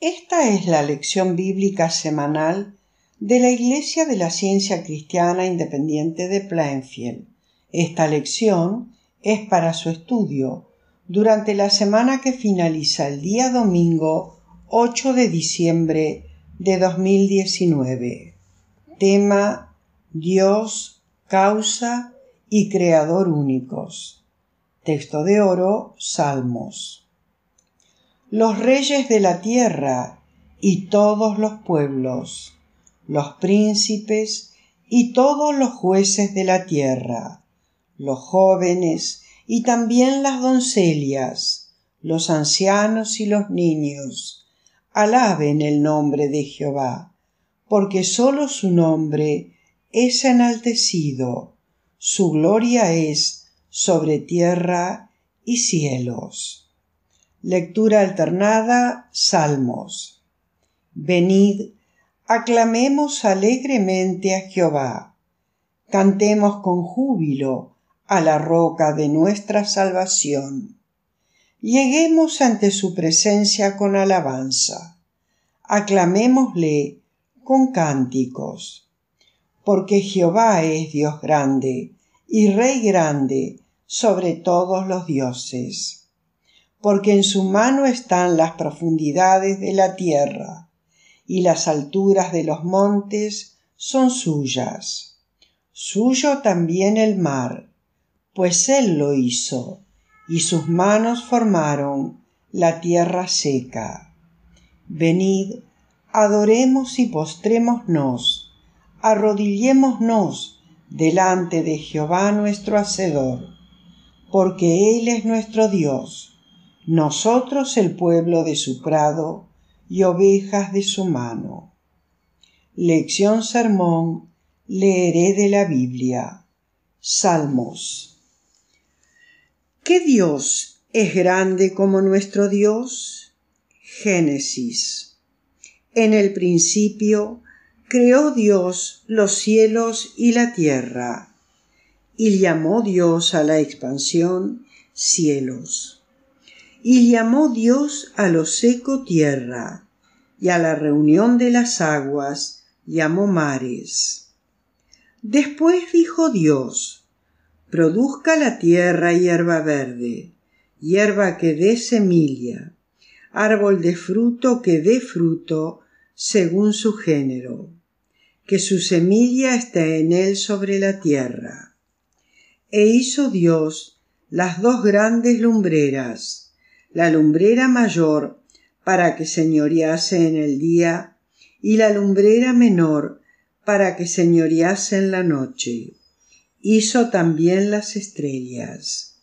Esta es la lección bíblica semanal de la Iglesia de la Ciencia Cristiana Independiente de Plainfield. Esta lección es para su estudio durante la semana que finaliza el día domingo 8 de diciembre de 2019. Tema Dios, causa y creador únicos. Texto de oro, Salmos los reyes de la tierra y todos los pueblos, los príncipes y todos los jueces de la tierra, los jóvenes y también las doncellas, los ancianos y los niños, alaben el nombre de Jehová, porque sólo su nombre es enaltecido, su gloria es sobre tierra y cielos. Lectura alternada, Salmos. Venid, aclamemos alegremente a Jehová, cantemos con júbilo a la roca de nuestra salvación. Lleguemos ante su presencia con alabanza, aclamémosle con cánticos, porque Jehová es Dios grande y Rey grande sobre todos los dioses porque en su mano están las profundidades de la tierra, y las alturas de los montes son suyas. Suyo también el mar, pues él lo hizo, y sus manos formaron la tierra seca. Venid, adoremos y postrémonos, arrodillémonos delante de Jehová nuestro Hacedor, porque Él es nuestro Dios nosotros el pueblo de su prado y ovejas de su mano. Lección Sermón, leeré de la Biblia. Salmos. ¿Qué Dios es grande como nuestro Dios? Génesis. En el principio creó Dios los cielos y la tierra, y llamó Dios a la expansión cielos. Y llamó Dios a lo seco tierra, y a la reunión de las aguas llamó mares. Después dijo Dios, produzca la tierra hierba verde, hierba que dé semilla, árbol de fruto que dé fruto según su género, que su semilla esté en él sobre la tierra. E hizo Dios las dos grandes lumbreras, la lumbrera mayor para que señorease en el día y la lumbrera menor para que señorease en la noche. Hizo también las estrellas.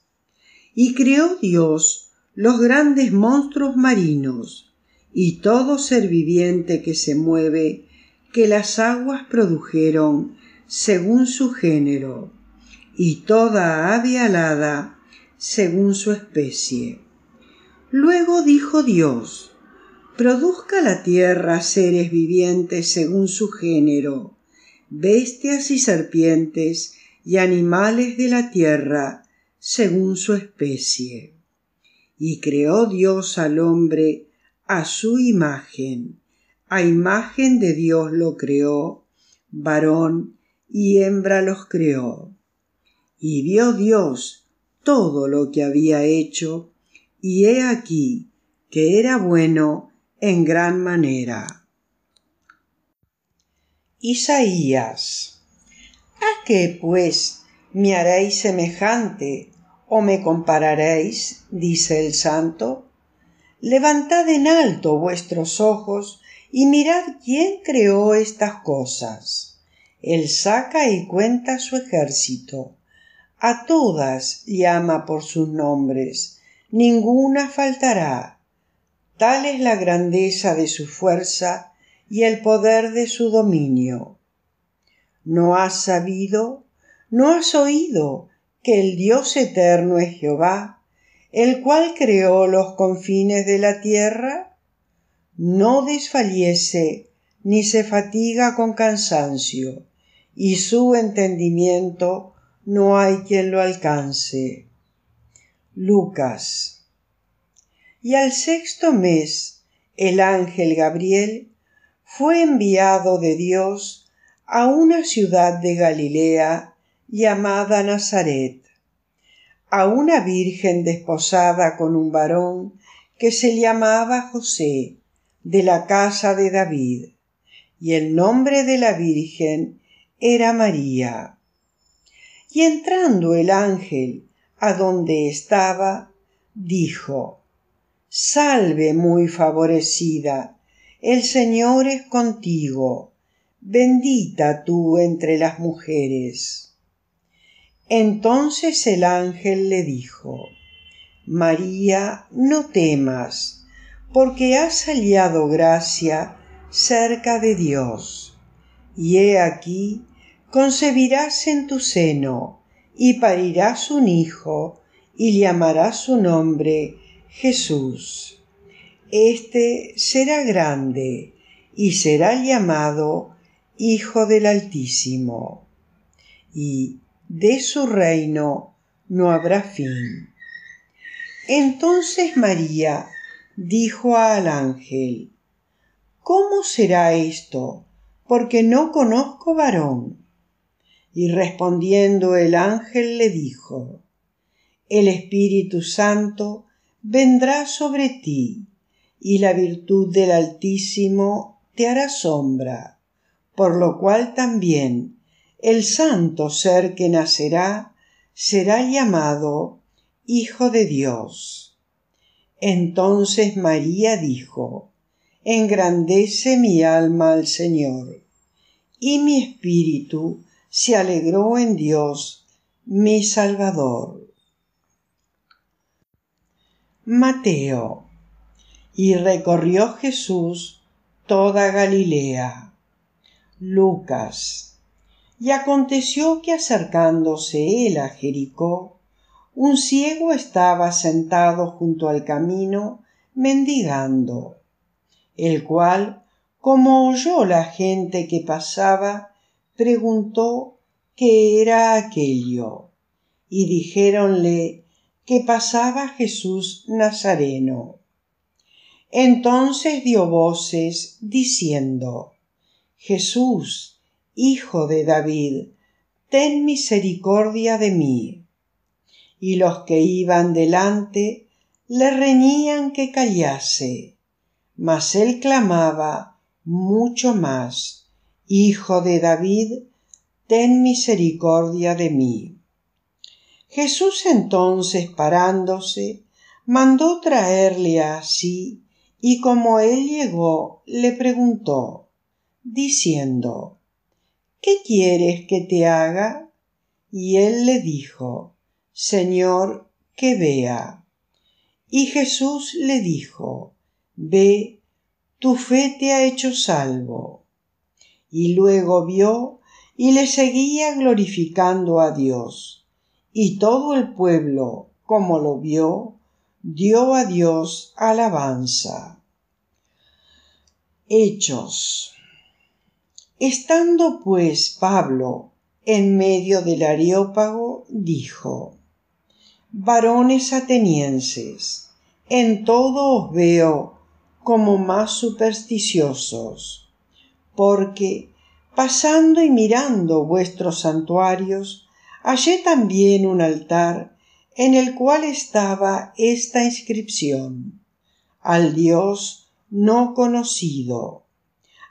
Y creó Dios los grandes monstruos marinos y todo ser viviente que se mueve, que las aguas produjeron según su género, y toda ave alada según su especie. Luego dijo Dios, produzca la tierra seres vivientes según su género, bestias y serpientes y animales de la tierra según su especie. Y creó Dios al hombre a su imagen, a imagen de Dios lo creó, varón y hembra los creó. Y vio Dios todo lo que había hecho, y he aquí que era bueno en gran manera. Isaías ¿A qué pues me haréis semejante o me compararéis? dice el santo. Levantad en alto vuestros ojos y mirad quién creó estas cosas. Él saca y cuenta su ejército. A todas llama por sus nombres ninguna faltará. Tal es la grandeza de su fuerza y el poder de su dominio. ¿No has sabido, no has oído que el Dios eterno es Jehová, el cual creó los confines de la tierra? No desfallece ni se fatiga con cansancio, y su entendimiento no hay quien lo alcance. Lucas. Y al sexto mes el ángel Gabriel fue enviado de Dios a una ciudad de Galilea llamada Nazaret, a una virgen desposada con un varón que se llamaba José, de la casa de David, y el nombre de la virgen era María. Y entrando el ángel a donde estaba, dijo, Salve muy favorecida, el Señor es contigo, bendita tú entre las mujeres. Entonces el ángel le dijo, María, no temas, porque has hallado gracia cerca de Dios, y he aquí, concebirás en tu seno, y parirás un hijo, y llamará su nombre Jesús. Este será grande, y será llamado Hijo del Altísimo. Y de su reino no habrá fin. Entonces María dijo al ángel, ¿Cómo será esto? Porque no conozco varón. Y respondiendo el ángel le dijo, El Espíritu Santo vendrá sobre ti, y la virtud del Altísimo te hará sombra, por lo cual también el santo ser que nacerá será llamado Hijo de Dios. Entonces María dijo, Engrandece mi alma al Señor, y mi espíritu se alegró en Dios, mi Salvador. Mateo. Y recorrió Jesús toda Galilea. Lucas. Y aconteció que acercándose él a Jericó, un ciego estaba sentado junto al camino mendigando, el cual, como oyó la gente que pasaba, preguntó qué era aquello y dijéronle que pasaba Jesús Nazareno. Entonces dio voces diciendo, Jesús, hijo de David, ten misericordia de mí. Y los que iban delante le reñían que callase, mas él clamaba mucho más Hijo de David, ten misericordia de mí. Jesús entonces parándose, mandó traerle a sí, y como él llegó, le preguntó, diciendo, ¿Qué quieres que te haga? Y él le dijo, Señor, que vea. Y Jesús le dijo, Ve, tu fe te ha hecho salvo y luego vio y le seguía glorificando a Dios. Y todo el pueblo, como lo vio, dio a Dios alabanza. Hechos. Estando pues Pablo en medio del Areópago, dijo, Varones atenienses, en todo os veo como más supersticiosos porque, pasando y mirando vuestros santuarios, hallé también un altar en el cual estaba esta inscripción al Dios no conocido.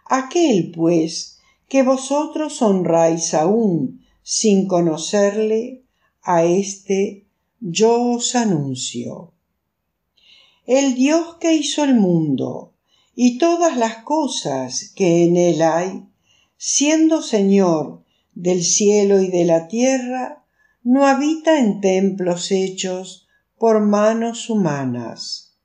Aquel, pues, que vosotros honráis aún sin conocerle, a este yo os anuncio. El Dios que hizo el mundo, y todas las cosas que en él hay, siendo Señor del cielo y de la tierra, no habita en templos hechos por manos humanas,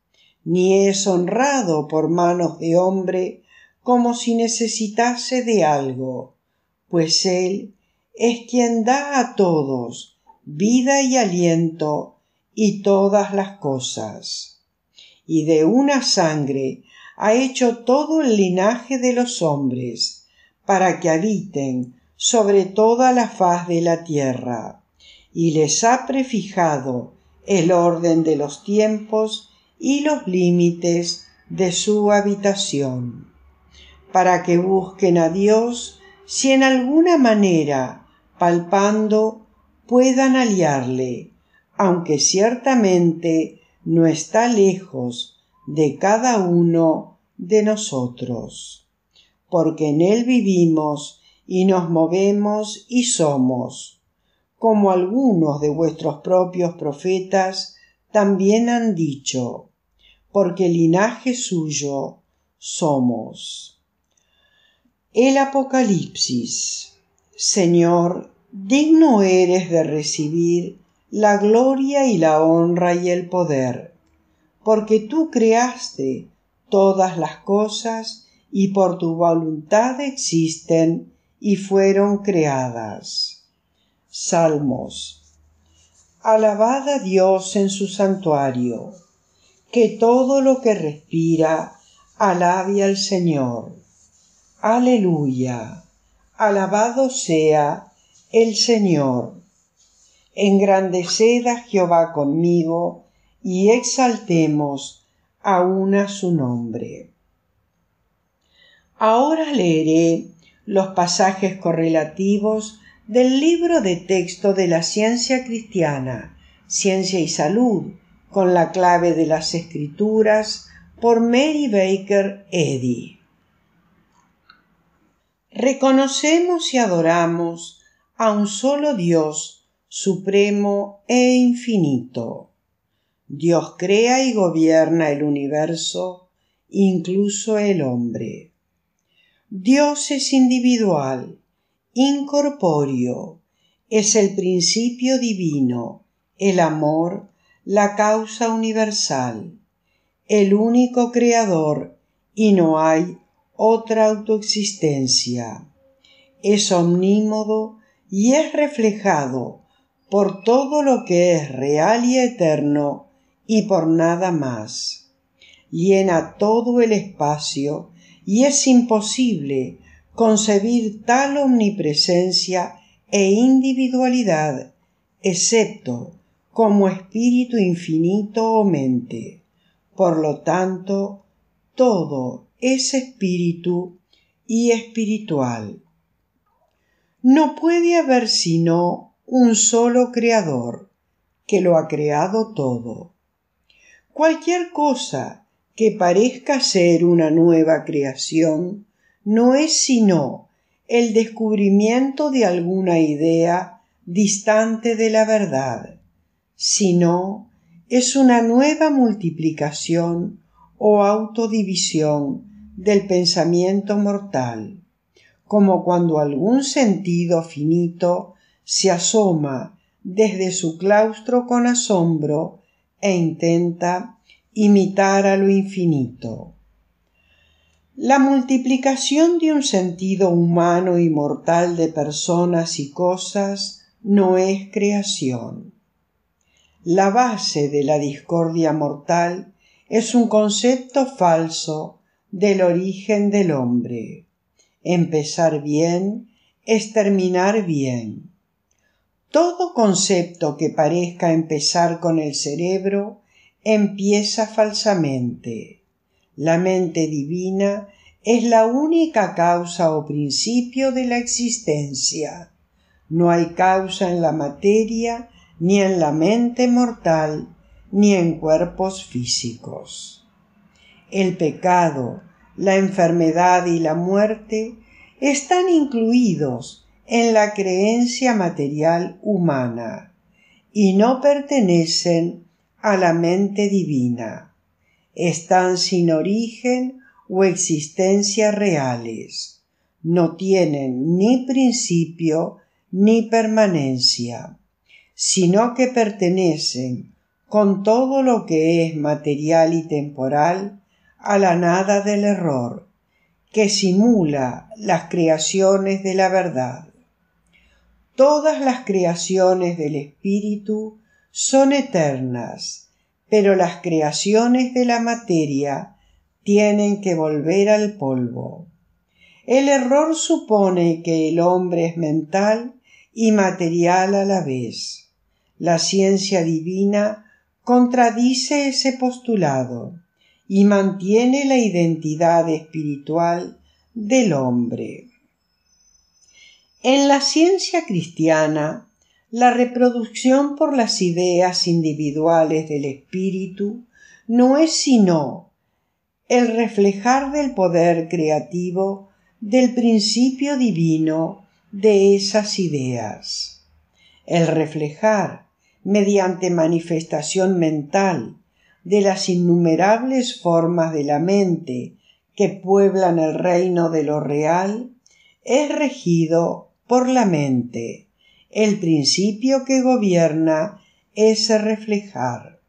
ni es honrado por manos de hombre como si necesitase de algo, pues él es quien da a todos vida y aliento y todas las cosas. Y de una sangre ha hecho todo el linaje de los hombres, para que habiten sobre toda la faz de la tierra, y les ha prefijado el orden de los tiempos y los límites de su habitación, para que busquen a Dios si en alguna manera, palpando, puedan aliarle, aunque ciertamente no está lejos de cada uno de nosotros, porque en Él vivimos y nos movemos y somos, como algunos de vuestros propios profetas también han dicho, porque linaje suyo somos. El Apocalipsis Señor, digno eres de recibir la gloria y la honra y el poder porque tú creaste todas las cosas y por tu voluntad existen y fueron creadas. Salmos. Alabad a Dios en su santuario, que todo lo que respira alabe al Señor. Aleluya. Alabado sea el Señor. Engrandeced a Jehová conmigo y exaltemos aún a su nombre. Ahora leeré los pasajes correlativos del libro de texto de la ciencia cristiana, Ciencia y Salud, con la clave de las escrituras por Mary Baker Eddy. Reconocemos y adoramos a un solo Dios, supremo e infinito. Dios crea y gobierna el universo, incluso el hombre. Dios es individual, incorpóreo, es el principio divino, el amor, la causa universal, el único creador y no hay otra autoexistencia. Es omnímodo y es reflejado por todo lo que es real y eterno y por nada más. Llena todo el espacio y es imposible concebir tal omnipresencia e individualidad, excepto como espíritu infinito o mente. Por lo tanto, todo es espíritu y espiritual. No puede haber sino un solo creador, que lo ha creado todo Cualquier cosa que parezca ser una nueva creación no es sino el descubrimiento de alguna idea distante de la verdad, sino es una nueva multiplicación o autodivisión del pensamiento mortal, como cuando algún sentido finito se asoma desde su claustro con asombro e intenta imitar a lo infinito. La multiplicación de un sentido humano y mortal de personas y cosas no es creación. La base de la discordia mortal es un concepto falso del origen del hombre. Empezar bien es terminar bien. Todo concepto que parezca empezar con el cerebro empieza falsamente. La mente divina es la única causa o principio de la existencia. No hay causa en la materia, ni en la mente mortal, ni en cuerpos físicos. El pecado, la enfermedad y la muerte están incluidos en la creencia material humana y no pertenecen a la mente divina. Están sin origen o existencia reales. No tienen ni principio ni permanencia, sino que pertenecen con todo lo que es material y temporal a la nada del error, que simula las creaciones de la verdad Todas las creaciones del espíritu son eternas, pero las creaciones de la materia tienen que volver al polvo. El error supone que el hombre es mental y material a la vez. La ciencia divina contradice ese postulado y mantiene la identidad espiritual del hombre. En la ciencia cristiana, la reproducción por las ideas individuales del espíritu no es sino el reflejar del poder creativo del principio divino de esas ideas. El reflejar, mediante manifestación mental, de las innumerables formas de la mente que pueblan el reino de lo real, es regido por la mente. El principio que gobierna es reflejar.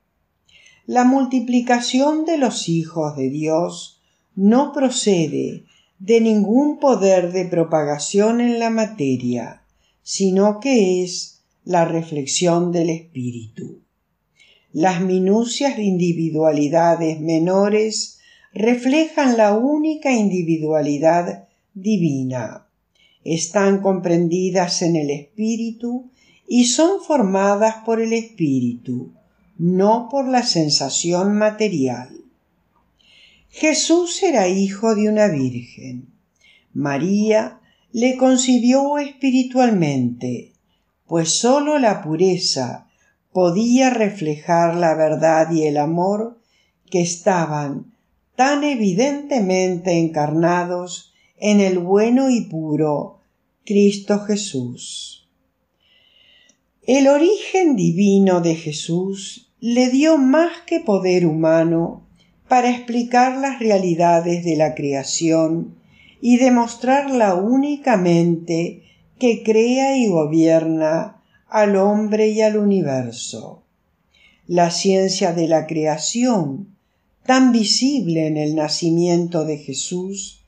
La multiplicación de los hijos de Dios no procede de ningún poder de propagación en la materia, sino que es la reflexión del espíritu. Las minucias de individualidades menores reflejan la única individualidad divina están comprendidas en el espíritu y son formadas por el espíritu, no por la sensación material. Jesús era hijo de una virgen. María le concibió espiritualmente, pues sólo la pureza podía reflejar la verdad y el amor que estaban tan evidentemente encarnados en el bueno y puro, Cristo Jesús. El origen divino de Jesús le dio más que poder humano para explicar las realidades de la creación y demostrarla únicamente que crea y gobierna al hombre y al universo. La ciencia de la creación, tan visible en el nacimiento de Jesús,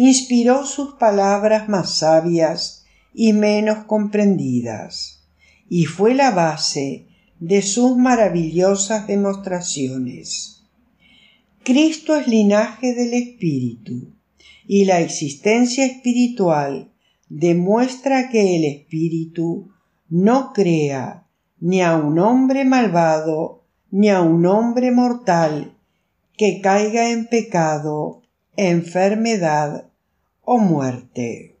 inspiró sus palabras más sabias y menos comprendidas, y fue la base de sus maravillosas demostraciones. Cristo es linaje del Espíritu, y la existencia espiritual demuestra que el Espíritu no crea ni a un hombre malvado, ni a un hombre mortal que caiga en pecado, enfermedad muerte.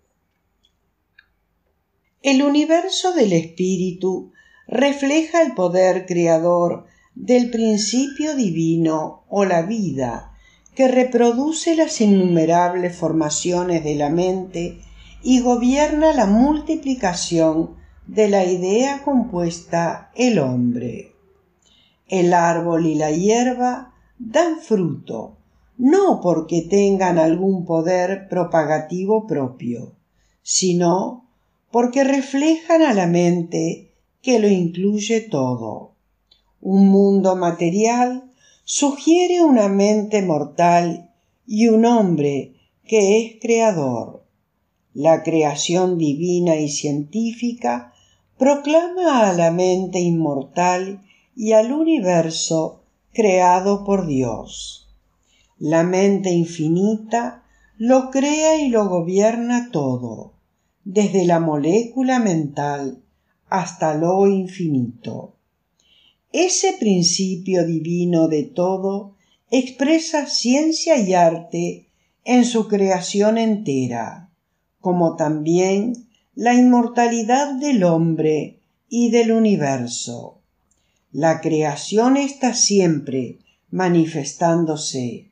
El universo del espíritu refleja el poder creador del principio divino o la vida que reproduce las innumerables formaciones de la mente y gobierna la multiplicación de la idea compuesta el hombre. El árbol y la hierba dan fruto, no porque tengan algún poder propagativo propio, sino porque reflejan a la mente que lo incluye todo. Un mundo material sugiere una mente mortal y un hombre que es creador. La creación divina y científica proclama a la mente inmortal y al universo creado por Dios. La mente infinita lo crea y lo gobierna todo, desde la molécula mental hasta lo infinito. Ese principio divino de todo expresa ciencia y arte en su creación entera, como también la inmortalidad del hombre y del universo. La creación está siempre manifestándose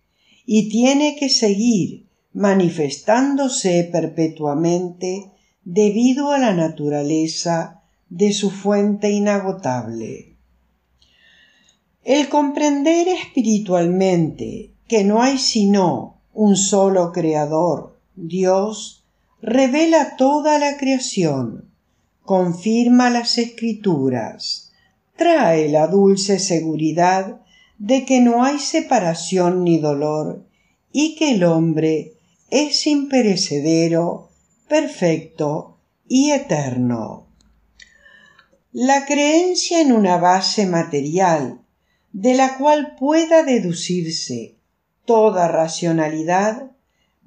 y tiene que seguir manifestándose perpetuamente debido a la naturaleza de su fuente inagotable. El comprender espiritualmente que no hay sino un solo Creador, Dios, revela toda la creación, confirma las escrituras, trae la dulce seguridad de que no hay separación ni dolor, y que el hombre es imperecedero, perfecto y eterno. La creencia en una base material, de la cual pueda deducirse toda racionalidad,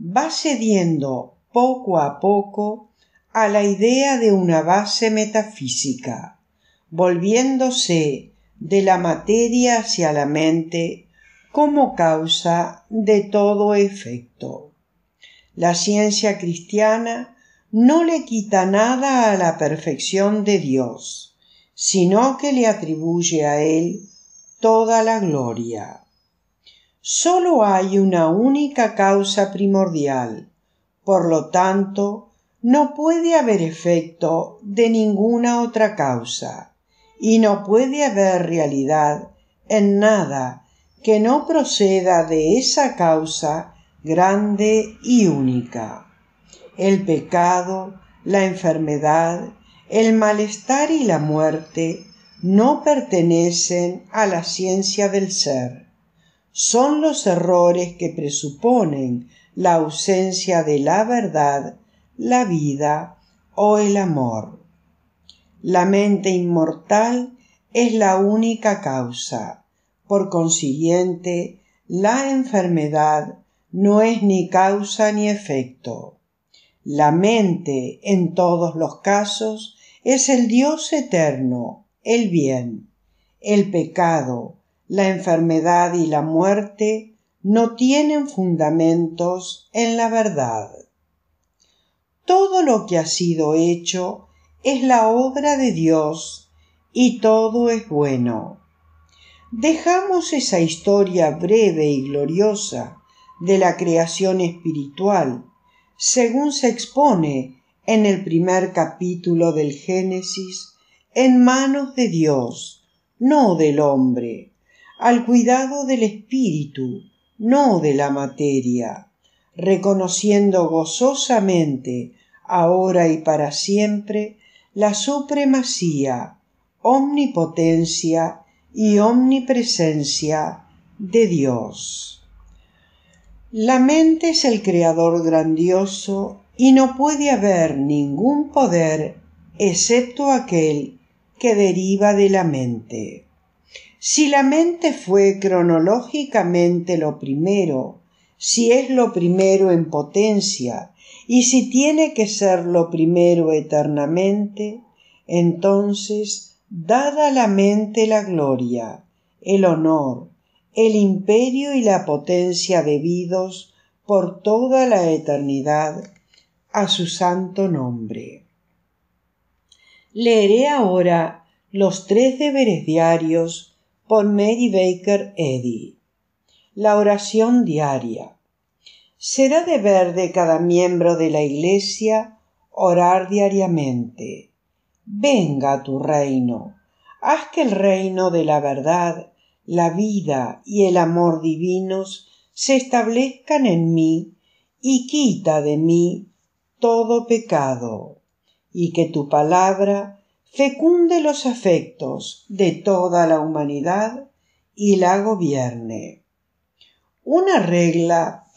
va cediendo poco a poco a la idea de una base metafísica, volviéndose de la materia hacia la mente como causa de todo efecto. La ciencia cristiana no le quita nada a la perfección de Dios, sino que le atribuye a Él toda la gloria. Solo hay una única causa primordial, por lo tanto, no puede haber efecto de ninguna otra causa y no puede haber realidad en nada que no proceda de esa causa grande y única. El pecado, la enfermedad, el malestar y la muerte no pertenecen a la ciencia del ser. Son los errores que presuponen la ausencia de la verdad, la vida o el amor. La mente inmortal es la única causa. Por consiguiente, la enfermedad no es ni causa ni efecto. La mente, en todos los casos, es el Dios eterno, el bien. El pecado, la enfermedad y la muerte no tienen fundamentos en la verdad. Todo lo que ha sido hecho es la obra de Dios y todo es bueno. Dejamos esa historia breve y gloriosa de la creación espiritual, según se expone en el primer capítulo del Génesis, en manos de Dios, no del hombre, al cuidado del espíritu, no de la materia, reconociendo gozosamente, ahora y para siempre, la supremacía, omnipotencia y omnipresencia de Dios. La mente es el creador grandioso y no puede haber ningún poder excepto aquel que deriva de la mente. Si la mente fue cronológicamente lo primero, si es lo primero en potencia, y si tiene que ser lo primero eternamente, entonces dada a la mente la gloria, el honor, el imperio y la potencia debidos por toda la eternidad a su santo nombre. Leeré ahora los tres deberes diarios por Mary Baker Eddy. La oración diaria será deber de cada miembro de la Iglesia orar diariamente. Venga a tu reino, haz que el reino de la verdad, la vida y el amor divinos se establezcan en mí y quita de mí todo pecado, y que tu palabra fecunde los afectos de toda la humanidad y la gobierne. Una regla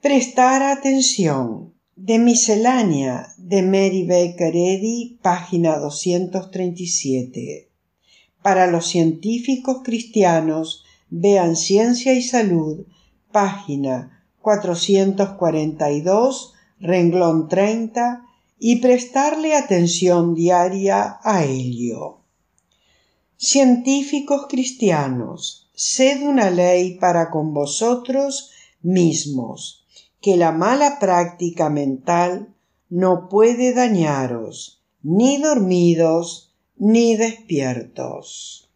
Prestar atención. De Miscelánea de Mary Baker Eddy, página 237. Para los científicos cristianos, vean Ciencia y Salud, página 442, renglón 30, y prestarle atención diaria a ello. Científicos cristianos, sed una ley para con vosotros mismos que la mala práctica mental no puede dañaros, ni dormidos, ni despiertos.